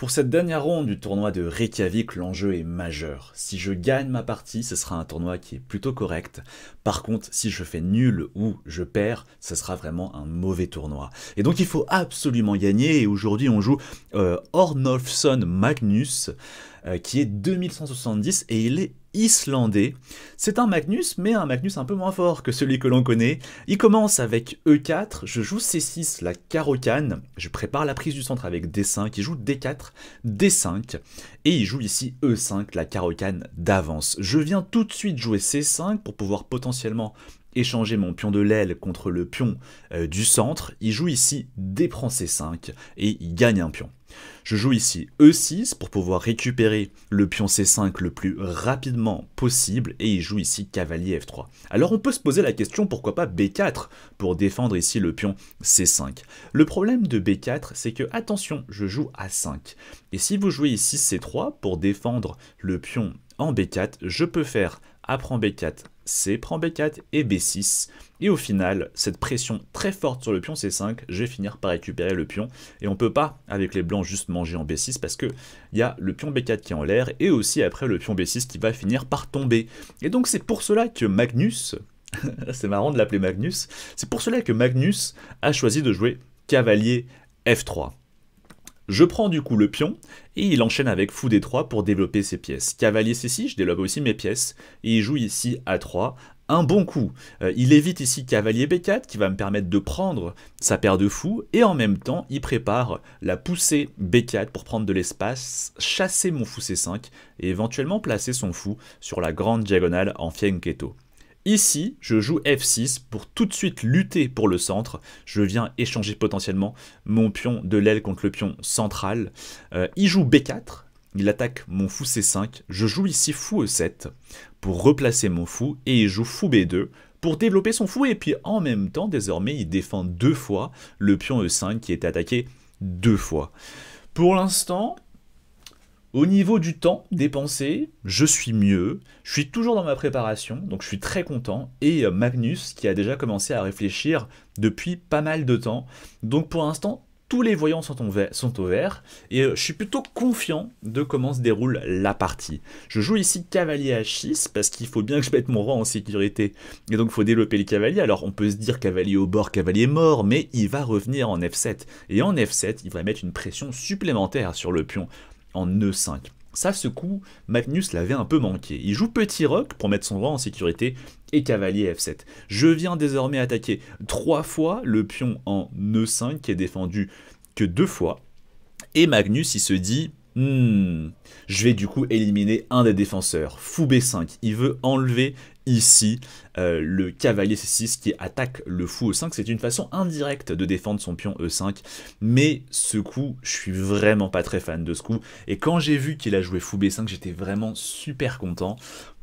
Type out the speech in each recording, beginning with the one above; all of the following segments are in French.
Pour cette dernière ronde du tournoi de Reykjavik, l'enjeu est majeur. Si je gagne ma partie, ce sera un tournoi qui est plutôt correct. Par contre, si je fais nul ou je perds, ce sera vraiment un mauvais tournoi. Et donc il faut absolument gagner, et aujourd'hui on joue euh, Magnus, euh, qui est 2170, et il est islandais. C'est un Magnus, mais un Magnus un peu moins fort que celui que l'on connaît. Il commence avec E4, je joue C6, la carocane, je prépare la prise du centre avec D5, il joue D4, D5, et il joue ici E5, la carocane d'avance. Je viens tout de suite jouer C5 pour pouvoir potentiellement échanger mon pion de l'aile contre le pion euh, du centre. Il joue ici D prend C5, et il gagne un pion. Je joue ici E6 pour pouvoir récupérer le pion C5 le plus rapidement possible et il joue ici cavalier F3. Alors on peut se poser la question pourquoi pas B4 pour défendre ici le pion C5. Le problème de B4 c'est que attention je joue A5 et si vous jouez ici C3 pour défendre le pion en B4 je peux faire a prend B4, C prend B4 et B6. Et au final, cette pression très forte sur le pion C5, je vais finir par récupérer le pion. Et on ne peut pas, avec les blancs, juste manger en B6 parce qu'il y a le pion B4 qui est en l'air et aussi après le pion B6 qui va finir par tomber. Et donc c'est pour cela que Magnus, c'est marrant de l'appeler Magnus, c'est pour cela que Magnus a choisi de jouer cavalier F3. Je prends du coup le pion, et il enchaîne avec fou d3 pour développer ses pièces. Cavalier c6, je développe aussi mes pièces, et il joue ici a3, un bon coup. Euh, il évite ici cavalier b4 qui va me permettre de prendre sa paire de fous et en même temps il prépare la poussée b4 pour prendre de l'espace, chasser mon fou c5 et éventuellement placer son fou sur la grande diagonale en Keto. Ici, je joue F6 pour tout de suite lutter pour le centre. Je viens échanger potentiellement mon pion de l'aile contre le pion central. Euh, il joue B4, il attaque mon fou C5. Je joue ici fou E7 pour replacer mon fou et il joue fou B2 pour développer son fou. Et puis en même temps, désormais, il défend deux fois le pion E5 qui était attaqué deux fois. Pour l'instant, au niveau du temps dépensé, je suis mieux, je suis toujours dans ma préparation, donc je suis très content, et euh, Magnus qui a déjà commencé à réfléchir depuis pas mal de temps. Donc pour l'instant, tous les voyants sont, sont au vert, et euh, je suis plutôt confiant de comment se déroule la partie. Je joue ici cavalier à 6, parce qu'il faut bien que je mette mon roi en sécurité, et donc il faut développer le cavalier. Alors on peut se dire cavalier au bord, cavalier mort, mais il va revenir en F7, et en F7, il va mettre une pression supplémentaire sur le pion, en E5. Ça, ce coup, Magnus l'avait un peu manqué. Il joue petit roc pour mettre son roi en sécurité et cavalier F7. Je viens désormais attaquer trois fois le pion en E5 qui est défendu que deux fois. Et Magnus, il se dit, hmm, je vais du coup éliminer un des défenseurs, fou B5. Il veut enlever ici euh, le cavalier C6 qui attaque le fou E5. C'est une façon indirecte de défendre son pion E5. Mais ce coup, je suis vraiment pas très fan de ce coup. Et quand j'ai vu qu'il a joué fou B5, j'étais vraiment super content.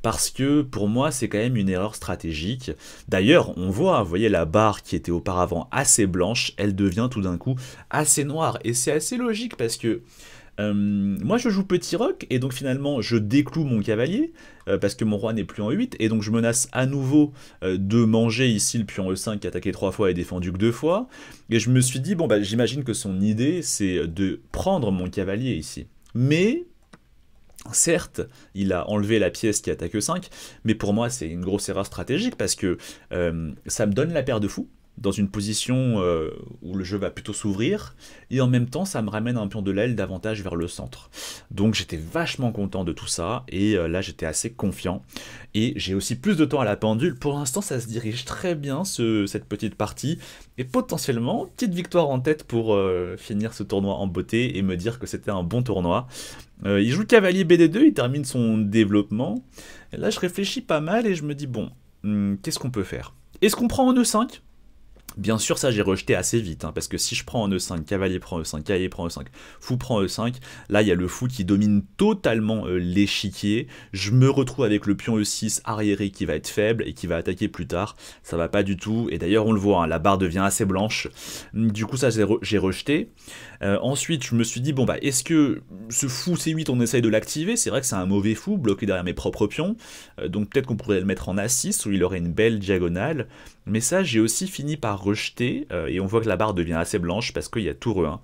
Parce que pour moi, c'est quand même une erreur stratégique. D'ailleurs, on voit, vous voyez, la barre qui était auparavant assez blanche, elle devient tout d'un coup assez noire. Et c'est assez logique parce que euh, moi, je joue petit roc, et donc finalement, je décloue mon cavalier, euh, parce que mon roi n'est plus en 8, et donc je menace à nouveau euh, de manger ici le pion E5 qui a attaqué trois fois et défendu que deux fois. Et je me suis dit, bon, bah, j'imagine que son idée, c'est de prendre mon cavalier ici. Mais Certes, il a enlevé la pièce qui attaque e 5, mais pour moi c'est une grosse erreur stratégique parce que ça me donne la paire de fous, dans une position euh, où le jeu va plutôt s'ouvrir, et en même temps ça me ramène un pion de l'aile davantage vers le centre. Donc j'étais vachement content de tout ça, et euh, là j'étais assez confiant, et j'ai aussi plus de temps à la pendule, pour l'instant ça se dirige très bien cette petite partie, et potentiellement petite victoire en tête pour euh, finir ce tournoi en beauté et me dire que c'était un bon tournoi. il joue cavalier BD2, il termine son développement, là je réfléchis pas mal et je me dis bon, hmm, qu'est-ce qu'on peut faire est-ce qu'on prend en E5 Bien sûr, ça j'ai rejeté assez vite, hein, parce que si je prends en E5, cavalier prend E5, cavalier prend E5, fou prend E5, là il y a le fou qui domine totalement euh, l'échiquier, je me retrouve avec le pion E6 arriéré qui va être faible et qui va attaquer plus tard, ça va pas du tout, et d'ailleurs on le voit, hein, la barre devient assez blanche, du coup ça j'ai rejeté. Euh, ensuite je me suis dit, bon bah est-ce que ce fou C8 on essaye de l'activer, c'est vrai que c'est un mauvais fou bloqué derrière mes propres pions, euh, donc peut-être qu'on pourrait le mettre en A6 où il aurait une belle diagonale, mais ça j'ai aussi fini par rejeter, euh, et on voit que la barre devient assez blanche parce qu'il y a tour E1. Hein.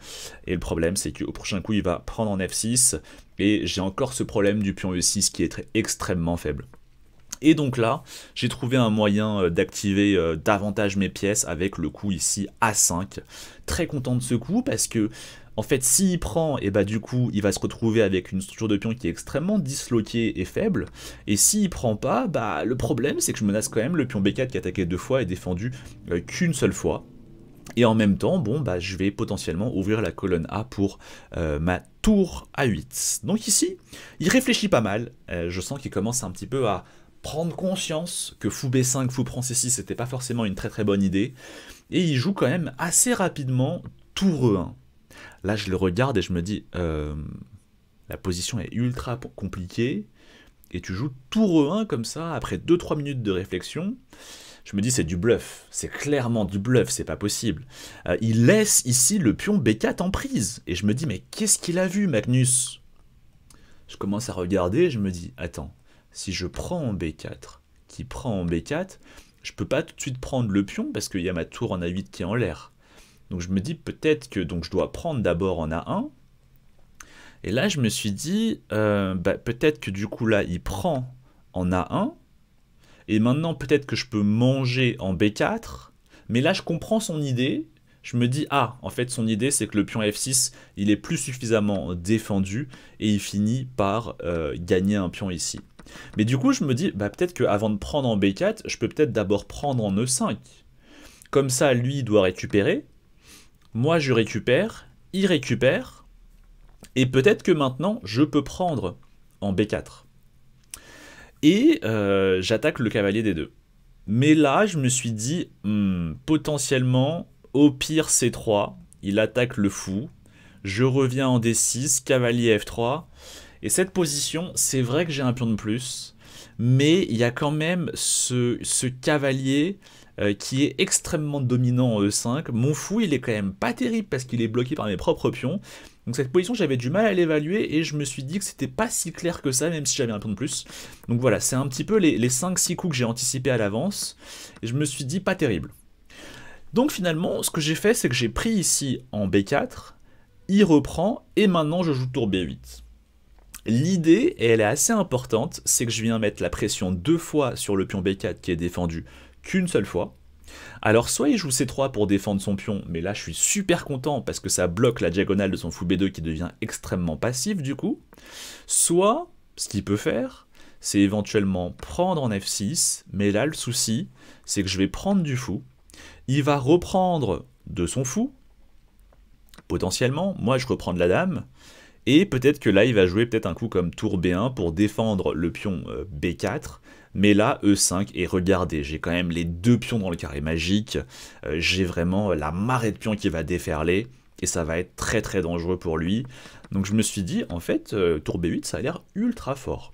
Et le problème, c'est qu'au prochain coup, il va prendre en F6, et j'ai encore ce problème du pion E6 qui est extrêmement faible. Et donc là, j'ai trouvé un moyen euh, d'activer euh, davantage mes pièces avec le coup ici A5. Très content de ce coup parce que en fait, s'il prend, et eh bah ben, du coup, il va se retrouver avec une structure de pion qui est extrêmement disloquée et faible. Et s'il prend pas, bah le problème, c'est que je menace quand même le pion B4 qui a attaqué deux fois et défendu euh, qu'une seule fois. Et en même temps, bon, bah, je vais potentiellement ouvrir la colonne A pour euh, ma tour A8. Donc ici, il réfléchit pas mal. Euh, je sens qu'il commence un petit peu à prendre conscience que fou B5, fou prend C6, c'était pas forcément une très très bonne idée. Et il joue quand même assez rapidement tour E1. Là, je le regarde et je me dis, euh, la position est ultra compliquée. Et tu joues tout 1 comme ça, après 2-3 minutes de réflexion. Je me dis, c'est du bluff. C'est clairement du bluff, c'est pas possible. Euh, il laisse ici le pion B4 en prise. Et je me dis, mais qu'est-ce qu'il a vu, Magnus Je commence à regarder, je me dis, attends, si je prends en B4, qui prend en B4, je peux pas tout de suite prendre le pion parce qu'il y a ma tour en A8 qui est en l'air. Donc je me dis peut-être que donc je dois prendre d'abord en A1. Et là, je me suis dit, euh, bah, peut-être que du coup, là, il prend en A1. Et maintenant, peut-être que je peux manger en B4. Mais là, je comprends son idée. Je me dis, ah, en fait, son idée, c'est que le pion F6, il est plus suffisamment défendu et il finit par euh, gagner un pion ici. Mais du coup, je me dis, bah, peut-être qu'avant de prendre en B4, je peux peut-être d'abord prendre en E5. Comme ça, lui, il doit récupérer. Moi, je récupère, il récupère, et peut-être que maintenant, je peux prendre en B4. Et euh, j'attaque le cavalier des deux. Mais là, je me suis dit, hmm, potentiellement, au pire C3, il attaque le fou, je reviens en D6, cavalier F3, et cette position, c'est vrai que j'ai un pion de plus, mais il y a quand même ce, ce cavalier euh, qui est extrêmement dominant en euh, E5. Mon fou, il est quand même pas terrible parce qu'il est bloqué par mes propres pions. Donc cette position, j'avais du mal à l'évaluer et je me suis dit que c'était pas si clair que ça, même si j'avais un pion de plus. Donc voilà, c'est un petit peu les, les 5-6 coups que j'ai anticipés à l'avance. Et je me suis dit, pas terrible. Donc finalement, ce que j'ai fait, c'est que j'ai pris ici en B4, il reprend, et maintenant je joue tour B8. L'idée, et elle est assez importante, c'est que je viens mettre la pression deux fois sur le pion B4 qui est défendu qu'une seule fois. Alors soit il joue C3 pour défendre son pion, mais là je suis super content parce que ça bloque la diagonale de son fou B2 qui devient extrêmement passif du coup. Soit, ce qu'il peut faire, c'est éventuellement prendre en F6, mais là le souci, c'est que je vais prendre du fou. Il va reprendre de son fou, potentiellement, moi je reprends de la dame, et peut-être que là il va jouer peut-être un coup comme tour B1 pour défendre le pion euh, B4, mais là, E5, et regardez, j'ai quand même les deux pions dans le carré magique, euh, j'ai vraiment la marée de pions qui va déferler, et ça va être très très dangereux pour lui. Donc je me suis dit, en fait, euh, tour B8, ça a l'air ultra fort.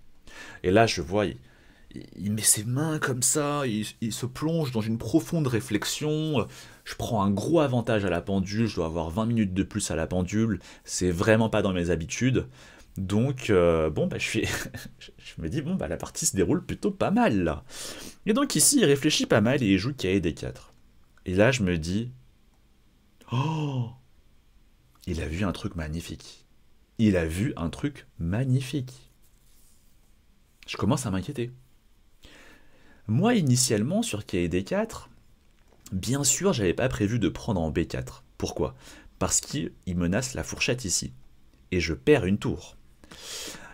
Et là, je vois, il, met ses mains comme ça, il, se plonge dans une profonde réflexion. Je prends un gros avantage à la pendule, je dois avoir 20 minutes de plus à la pendule, c'est vraiment pas dans mes habitudes. Donc, euh, bon, bah, je, je me dis, bon, bah, la partie se déroule plutôt pas mal, Et donc, ici, il réfléchit pas mal et il joue kd 4. Et là, je me dis, oh, il a vu un truc magnifique. Il a vu un truc magnifique. Je commence à m'inquiéter. Moi, initialement, sur kd 4, bien sûr, j'avais pas prévu de prendre en B4. Pourquoi Parce qu'il menace la fourchette ici. Et je perds une tour.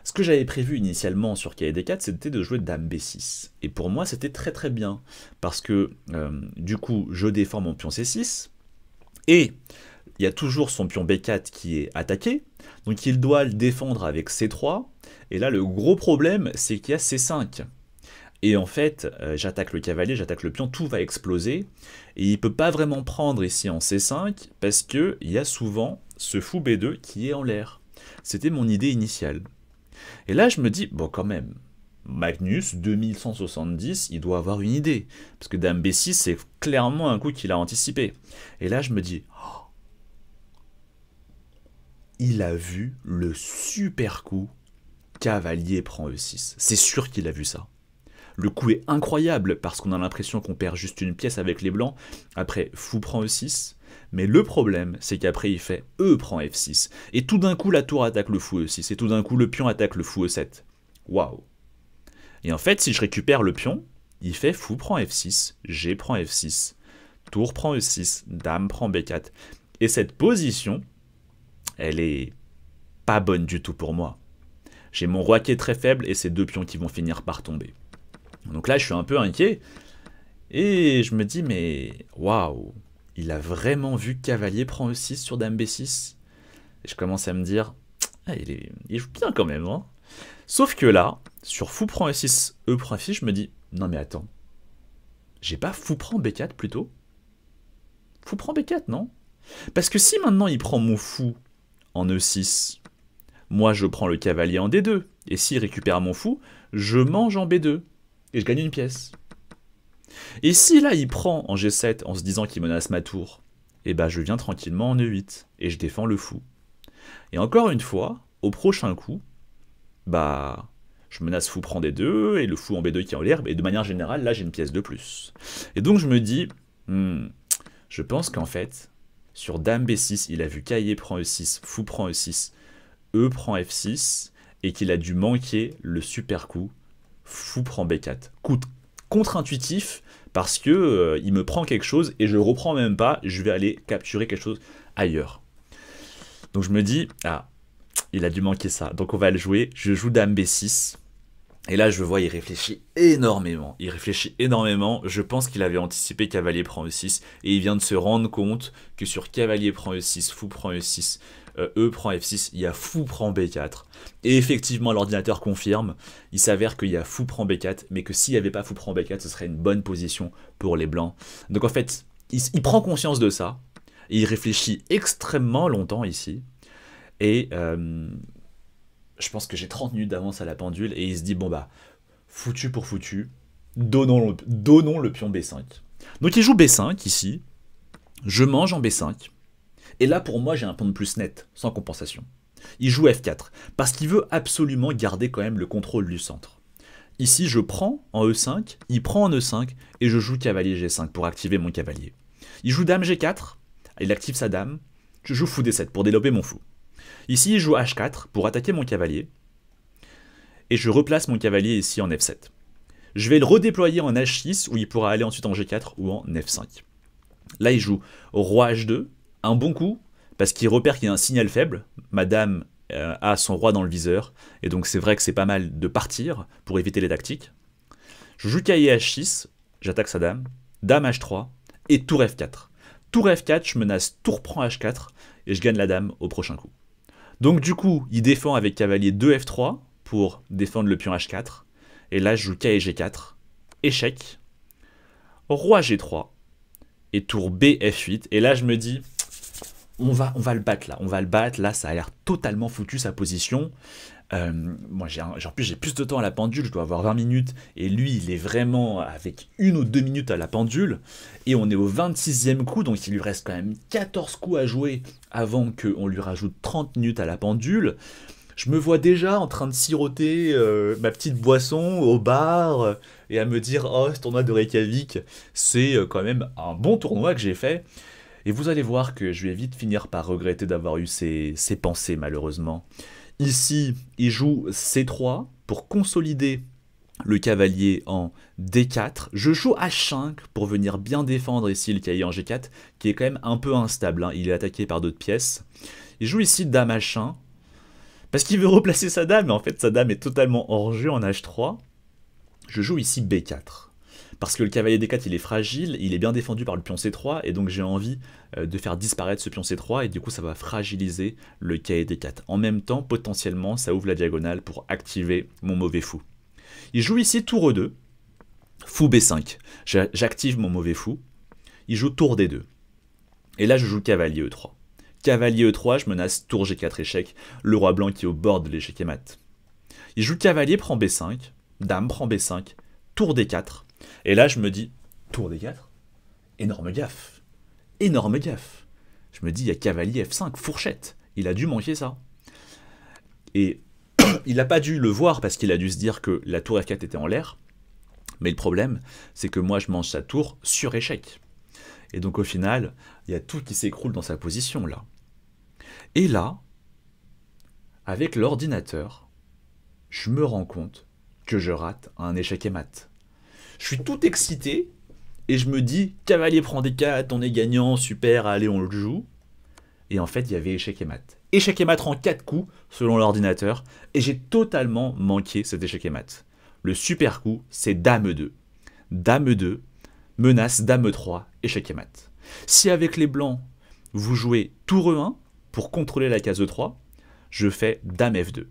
Ce que j'avais prévu initialement sur KD4, c'était de jouer Dame B6. Et pour moi, c'était très très bien. Parce que, euh, du coup, je défends mon pion C6. Et il y a toujours son pion B4 qui est attaqué. Donc il doit le défendre avec C3. Et là, le gros problème, c'est qu'il y a C5. Et en fait, euh, j'attaque le cavalier, j'attaque le pion, tout va exploser. Et il ne peut pas vraiment prendre ici en C5 parce qu'il y a souvent ce fou B2 qui est en l'air. C'était mon idée initiale. Et là, je me dis, bon, quand même, Magnus, 2170, il doit avoir une idée. Parce que Dame B6, c'est clairement un coup qu'il a anticipé. Et là, je me dis, oh, il a vu le super coup cavalier prend E6. C'est sûr qu'il a vu ça. Le coup est incroyable parce qu'on a l'impression qu'on perd juste une pièce avec les blancs. Après, fou prend E6, mais le problème, c'est qu'après il fait E prend F6, et tout d'un coup la tour attaque le fou E6, et tout d'un coup le pion attaque le fou E7. Waouh Et en fait, si je récupère le pion, il fait fou prend F6, G prend F6, tour prend E6, dame prend B4. Et cette position, elle est pas bonne du tout pour moi. J'ai mon roi qui est très faible et ces deux pions qui vont finir par tomber. Donc là, je suis un peu inquiet. Et je me dis, mais waouh, il a vraiment vu cavalier prend E6 sur dame B6. Et je commence à me dire, ah, il, joue bien quand même. Hein. Sauf que là, sur fou prend E6, E prend f je me dis, non mais attends, j'ai pas fou prend B4 plutôt Fou prend B4, non Parce que si maintenant il prend mon fou en E6, moi je prends le cavalier en D2, et s'il récupère mon fou, je mange en B2, et je gagne une pièce. Et si là il prend en G7 en se disant qu'il menace ma tour, et eh ben je viens tranquillement en E8 et je défends le fou. Et encore une fois, au prochain coup, bah je menace fou prend D2 et le fou en B2 qui est en l'herbe et de manière générale là j'ai une pièce de plus. Et donc je me dis hmm, je pense qu'en fait sur dame B6, il a vu cahier prend E6, fou prend E6, E prend F6 et qu'il a dû manquer le super coup fou prend B4. Coup de contre-intuitif parce que euh, il me prend quelque chose et je reprends même pas, je vais aller capturer quelque chose ailleurs. Donc je me dis, ah, il a dû manquer ça. Donc on va le jouer. Je joue Dame B6. Et là, je vois, il réfléchit énormément. Il réfléchit énormément. Je pense qu'il avait anticipé cavalier prend E6. Et il vient de se rendre compte que sur cavalier prend E6, fou prend E6, euh, e prend F6, il y a fou prend B4. Et effectivement, l'ordinateur confirme, il s'avère qu'il y a fou prend B4, mais que s'il n'y avait pas fou prend B4, ce serait une bonne position pour les blancs. Donc en fait, il, prend conscience de ça, il réfléchit extrêmement longtemps ici, et euh, je pense que j'ai 30 minutes d'avance à la pendule, et il se dit, bon bah, foutu pour foutu, donnons donnons le pion B5. Donc il joue B5 ici, je mange en B5, et là, pour moi, j'ai un point de plus net, sans compensation. Il joue F4, parce qu'il veut absolument garder quand même le contrôle du centre. Ici, je prends en E5, il prend en E5, et je joue cavalier G5 pour activer mon cavalier. Il joue dame G4, il active sa dame, je joue fou D7 pour développer mon fou. Ici, il joue H4 pour attaquer mon cavalier, et je replace mon cavalier ici en F7. Je vais le redéployer en H6, où il pourra aller ensuite en G4 ou en F5. Là, il joue roi H2, un bon coup, parce qu'il repère qu'il y a un signal faible. Madame euh, a son roi dans le viseur, et donc c'est vrai que c'est pas mal de partir pour éviter les tactiques. Je joue cahier h6, j'attaque sa dame, dame h3, et tour f4. Tour f4, je menace tour prend h4, et je gagne la dame au prochain coup. Donc du coup, il défend avec cavalier 2f3 pour défendre le pion h4. Et là, je joue k et g4. Échec. Roi g3. Et tour b f8. Et là, je me dis, on va, on va le battre là, on va le battre là, ça a l'air totalement foutu sa position. Euh, moi, j'ai, en plus, j'ai plus de temps à la pendule, je dois avoir 20 minutes, et lui, il est vraiment avec une ou deux minutes à la pendule, et on est au 26e coup, donc il lui reste quand même 14 coups à jouer avant qu'on lui rajoute 30 minutes à la pendule. Je me vois déjà en train de siroter euh, ma petite boisson au bar euh, et à me dire Oh, ce tournoi de Reykjavik, c'est quand même un bon tournoi que j'ai fait. Et vous allez voir que je vais vite finir par regretter d'avoir eu ces, pensées, malheureusement. Ici, il joue C3 pour consolider le cavalier en D4. Je joue H5 pour venir bien défendre ici le cahier en G4, qui est quand même un peu instable. Hein. Il est attaqué par d'autres pièces. Il joue ici Dame H1, parce qu'il veut replacer sa dame, mais en fait sa dame est totalement hors jeu en H3. Je joue ici B4. Parce que le cavalier D4, il est fragile, il est bien défendu par le pion C3, et donc j'ai envie euh, de faire disparaître ce pion C3, et du coup ça va fragiliser le cahier D4. En même temps, potentiellement, ça ouvre la diagonale pour activer mon mauvais fou. Il joue ici tour E2, fou B5. J'active mon mauvais fou. Il joue tour D2. Et là, je joue cavalier E3. Cavalier E3, je menace tour G4 échec, le roi blanc qui est au bord de l'échec et mat. Il joue cavalier, prend B5, dame prend B5, tour D4. Et là, je me dis, tour des 4, énorme gaffe, énorme gaffe. Je me dis, il y a cavalier F5, fourchette, il a dû manquer ça. Et il n'a pas dû le voir parce qu'il a dû se dire que la tour F4 était en l'air. Mais le problème, c'est que moi, je mange sa tour sur échec. Et donc, au final, il y a tout qui s'écroule dans sa position, là. Et là, avec l'ordinateur, je me rends compte que je rate un échec et mat. Je suis tout excité et je me dis cavalier prend des 4, on est gagnant, super, allez, on le joue. Et en fait, il y avait échec et mat. Échec et mat en 4 coups, selon l'ordinateur, et j'ai totalement manqué cet échec et mat. Le super coup, c'est dame 2. Dame 2, menace dame 3, échec et mat. Si avec les blancs, vous jouez tour E1 pour contrôler la case E3, je fais dame F2.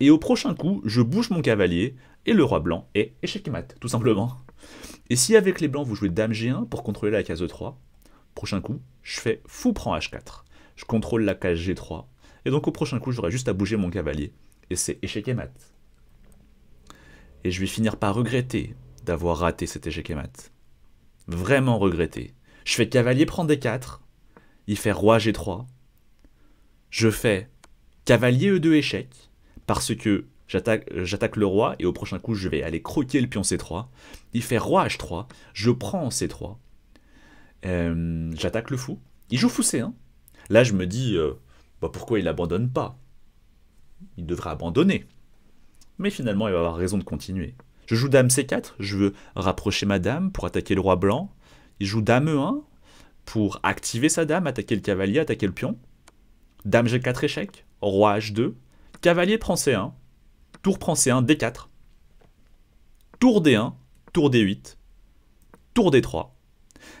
Et au prochain coup, je bouge mon cavalier et le roi blanc est échec et mat, tout simplement. Et si avec les blancs, vous jouez dame G1 pour contrôler la case E3, prochain coup, je fais fou prend H4. Je contrôle la case G3. Et donc au prochain coup, j'aurai juste à bouger mon cavalier. Et c'est échec et mat. Et je vais finir par regretter d'avoir raté cet échec et mat. Vraiment regretter. Je fais cavalier prend D4. Il fait roi G3. Je fais cavalier E2 échec. Parce que j'attaque le roi, et au prochain coup, je vais aller croquer le pion C3. Il fait roi H3, je prends C3. Euh, j'attaque le fou. Il joue fou C1. Là, je me dis, euh, bah, pourquoi il n'abandonne pas Il devrait abandonner. Mais finalement, il va avoir raison de continuer. Je joue dame C4, je veux rapprocher ma dame pour attaquer le roi blanc. Il joue dame E1 pour activer sa dame, attaquer le cavalier, attaquer le pion. Dame G4 échec, roi H2, cavalier prend C1, tour prend C1, D4, tour D1, tour D8, tour D3.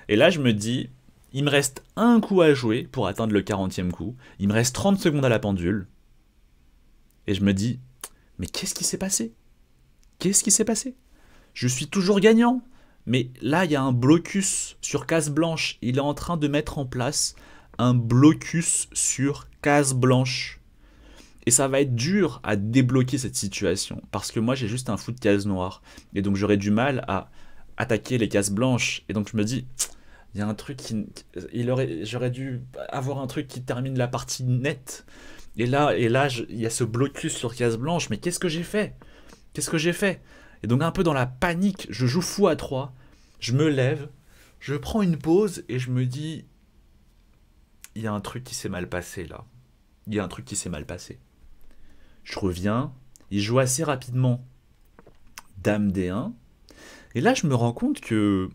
Et là, je me dis, il me reste un coup à jouer pour atteindre le 40e coup. Il me reste 30 secondes à la pendule. Et je me dis, mais qu'est-ce qui s'est passé Qu'est-ce qui s'est passé Je suis toujours gagnant. Mais là, il y a un blocus sur case blanche. Il est en train de mettre en place un blocus sur case blanche. Et ça va être dur à débloquer cette situation, parce que moi j'ai juste un fou de cases noires, et donc j'aurais du mal à attaquer les cases blanches, et donc je me dis, il y a un truc qui... Il aurait, j'aurais dû avoir un truc qui termine la partie nette, et là, et là il y a ce blocus sur cases blanche, mais qu'est-ce que j'ai fait Qu'est-ce que j'ai fait Et donc un peu dans la panique, je joue fou à 3, je me lève, je prends une pause, et je me dis, il y a un truc qui s'est mal passé là. Il y a un truc qui s'est mal passé. Je reviens, il joue assez rapidement Dame D1. Et là, je me rends compte que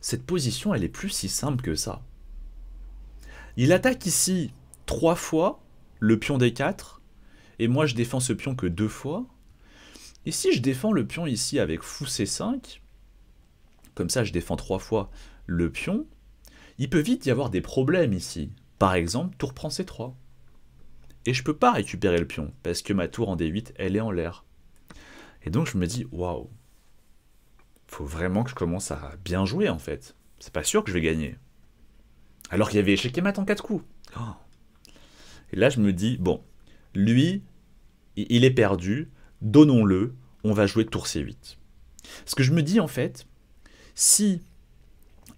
cette position, elle est plus si simple que ça. Il attaque ici trois fois le pion D4, et moi je défends ce pion que deux fois. Et si je défends le pion ici avec fou C5, comme ça je défends trois fois le pion, il peut vite y avoir des problèmes ici. Par exemple, tour prend C3 et je peux pas récupérer le pion parce que ma tour en D8 elle est en l'air. Et donc je me dis waouh, faut vraiment que je commence à bien jouer en fait. C'est pas sûr que je vais gagner. Alors qu'il y avait échec et mat en 4 coups. Oh. Et là je me dis bon, lui il est perdu, donnons-le, on va jouer tour C8. Ce que je me dis en fait, si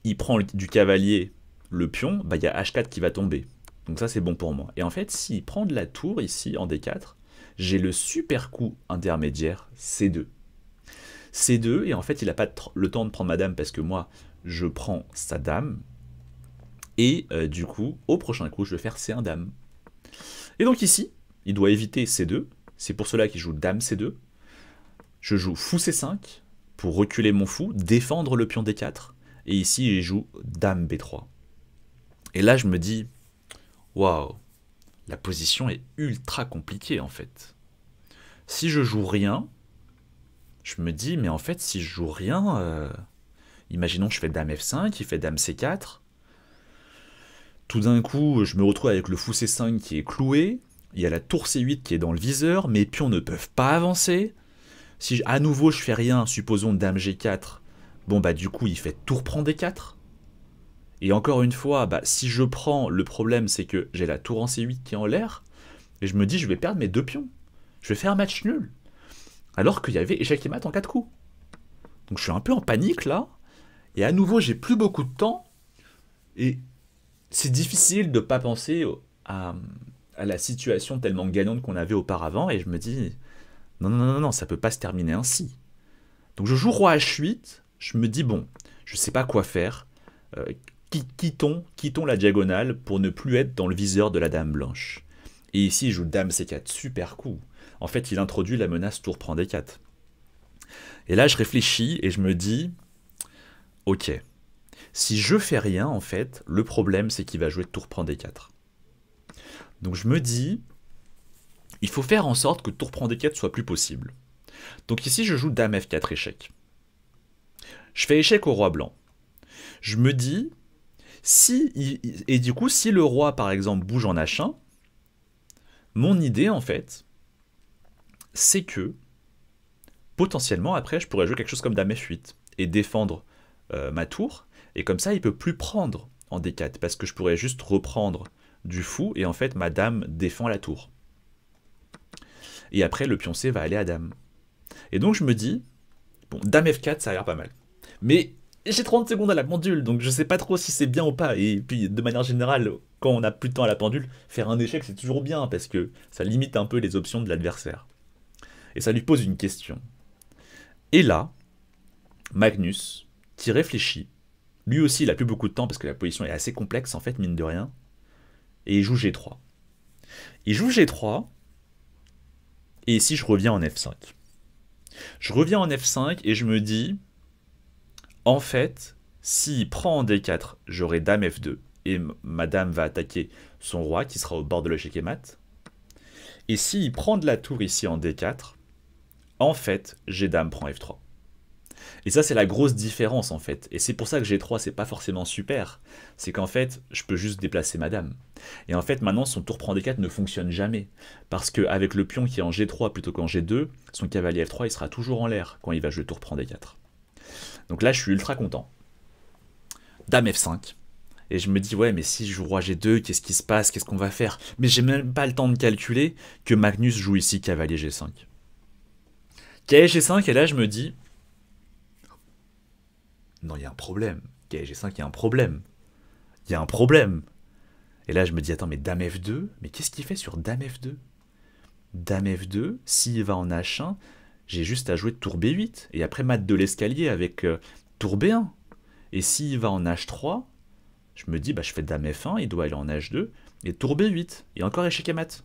il prend du cavalier le pion, bah il y a H4 qui va tomber. Donc ça, c'est bon pour moi. Et en fait, s'il prend de la tour ici en D4, j'ai le super coup intermédiaire C2. C2, et en fait, il n'a pas le temps de prendre ma dame parce que moi, je prends sa dame. Et euh, du coup, au prochain coup, je vais faire C1 dame. Et donc ici, il doit éviter C2. C'est pour cela qu'il joue dame C2. Je joue fou C5 pour reculer mon fou, défendre le pion D4. Et ici, il joue dame B3. Et là, je me dis, Waouh La position est ultra compliquée en fait. Si je joue rien, je me dis, mais en fait, si je joue rien, euh, imaginons imaginons je fais dame F5, il fait dame C4. Tout d'un coup, je me retrouve avec le fou C5 qui est cloué, il y a la tour C8 qui est dans le viseur, mes pions ne peuvent pas avancer. Si à nouveau je fais rien, supposons dame G4, bon bah du coup il fait tour prend D4. Et encore une fois, bah, si je prends, le problème c'est que j'ai la tour en C8 qui est en l'air, et je me dis je vais perdre mes deux pions. Je vais faire un match nul. Alors qu'il y avait échec et mat en quatre coups. Donc je suis un peu en panique là. Et à nouveau, j'ai plus beaucoup de temps. Et c'est difficile de ne pas penser à, la situation tellement gagnante qu'on avait auparavant. Et je me dis, non, non, non, non, ça peut pas se terminer ainsi. Donc je joue roi h8. Je me dis, bon, je ne sais pas quoi faire. Euh, quittons, quittons la diagonale pour ne plus être dans le viseur de la dame blanche. Et ici, il joue dame c4, super coup. En fait, il introduit la menace tour prend d4. Et là, je réfléchis et je me dis, ok, si je fais rien, en fait, le problème, c'est qu'il va jouer tour prend d4. Donc je me dis, il faut faire en sorte que tour prend d4 soit plus possible. Donc ici, je joue dame f4 échec. Je fais échec au roi blanc. Je me dis, si, et du coup, si le roi, par exemple, bouge en H1, mon idée, en fait, c'est que, potentiellement, après, je pourrais jouer quelque chose comme Dame F8 et défendre euh, ma tour. Et comme ça, il peut plus prendre en D4, parce que je pourrais juste reprendre du fou, et en fait, ma dame défend la tour. Et après, le pion va aller à dame. Et donc, je me dis, bon, dame F4, ça a l'air pas mal. Mais j'ai 30 secondes à la pendule, donc je sais pas trop si c'est bien ou pas. Et puis, de manière générale, quand on a plus de temps à la pendule, faire un échec, c'est toujours bien, parce que ça limite un peu les options de l'adversaire. Et ça lui pose une question. Et là, Magnus, qui réfléchit, lui aussi, il a plus beaucoup de temps, parce que la position est assez complexe, en fait, mine de rien, et il joue G3. Il joue G3, et ici, je reviens en F5. Je reviens en F5, et je me dis en fait, s'il prend en D4, j'aurai dame F2 et madame va attaquer son roi qui sera au bord de l'échec et mat. Et s'il prend de la tour ici en D4, en fait, j'ai dame prend F3. Et ça, c'est la grosse différence en fait. Et c'est pour ça que G3, c'est pas forcément super. C'est qu'en fait, je peux juste déplacer ma dame. Et en fait, maintenant, son tour prend D4 ne fonctionne jamais. Parce qu'avec le pion qui est en G3 plutôt qu'en G2, son cavalier F3, il sera toujours en l'air quand il va jouer tour prend D4. Donc là, je suis ultra content. Dame F5. Et je me dis, ouais, mais si je joue roi G2, qu'est-ce qui se passe Qu'est-ce qu'on va faire Mais j'ai même pas le temps de calculer que Magnus joue ici cavalier G5. Cavalier G5, et là, je me dis, non, il y a un problème. Cavalier G5, il y a un problème. Il y a un problème. Et là, je me dis, attends, mais Dame F2, mais qu'est-ce qu'il fait sur Dame F2 Dame F2, s'il va en H1, j'ai juste à jouer tour B8 et après mat de l'escalier avec euh, tour B1. Et s'il va en H3, je me dis, bah, je fais dame F1, il doit aller en H2 et tour B8. Et encore échec à mat.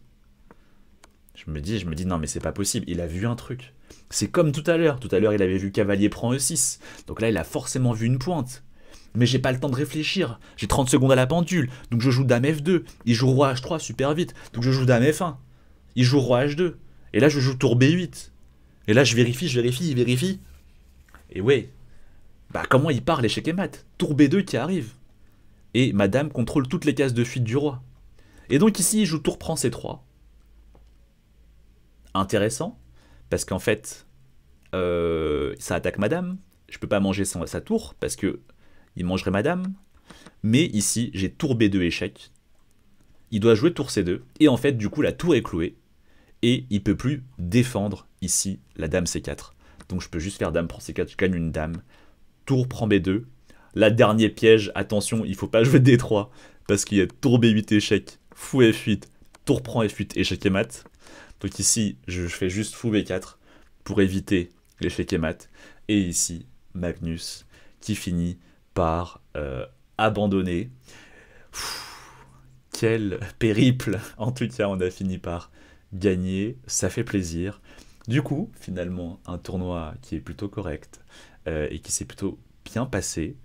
Je me dis, je me dis, non, mais c'est pas possible, il a vu un truc. C'est comme tout à l'heure. Tout à l'heure, il avait vu cavalier prend E6. Donc là, il a forcément vu une pointe. Mais j'ai pas le temps de réfléchir. J'ai 30 secondes à la pendule. Donc je joue dame F2. Il joue roi H3 super vite. Donc je joue dame F1. Il joue roi H2. Et là, je joue tour B8. Et là, je vérifie, je vérifie, il vérifie. Et ouais, bah comment il part l'échec et mat Tour B2 qui arrive. Et madame contrôle toutes les cases de fuite du roi. Et donc ici, il joue tour prend C3. Intéressant, parce qu'en fait, euh, ça attaque madame. Je peux pas manger sa, sa tour, parce que il mangerait madame. Mais ici, j'ai tour B2 échec. Il doit jouer tour C2. Et en fait, du coup, la tour est clouée et il peut plus défendre ici la dame c4. Donc je peux juste faire dame prend c4, je gagne une dame. Tour prend b2. La dernière piège, attention, il faut pas jouer d3 parce qu'il y a tour b8 échec, fou f8, tour prend f8, échec et mat. Donc ici, je fais juste fou b4 pour éviter l'échec et mat. Et ici, Magnus qui finit par euh, abandonner. quel périple En tout cas, on a fini par gagner, ça fait plaisir. Du coup, finalement, un tournoi qui est plutôt correct euh, et qui s'est plutôt bien passé.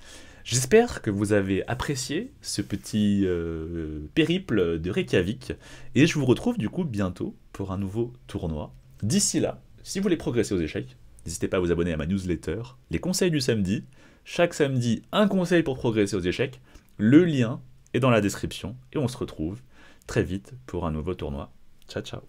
J'espère que vous avez apprécié ce petit euh, périple de Reykjavik et je vous retrouve du coup bientôt pour un nouveau tournoi. D'ici là, si vous voulez progresser aux échecs, n'hésitez pas à vous abonner à ma newsletter, les conseils du samedi. Chaque samedi, un conseil pour progresser aux échecs. Le lien est dans la description et on se retrouve très vite pour un nouveau tournoi. Ciao ciao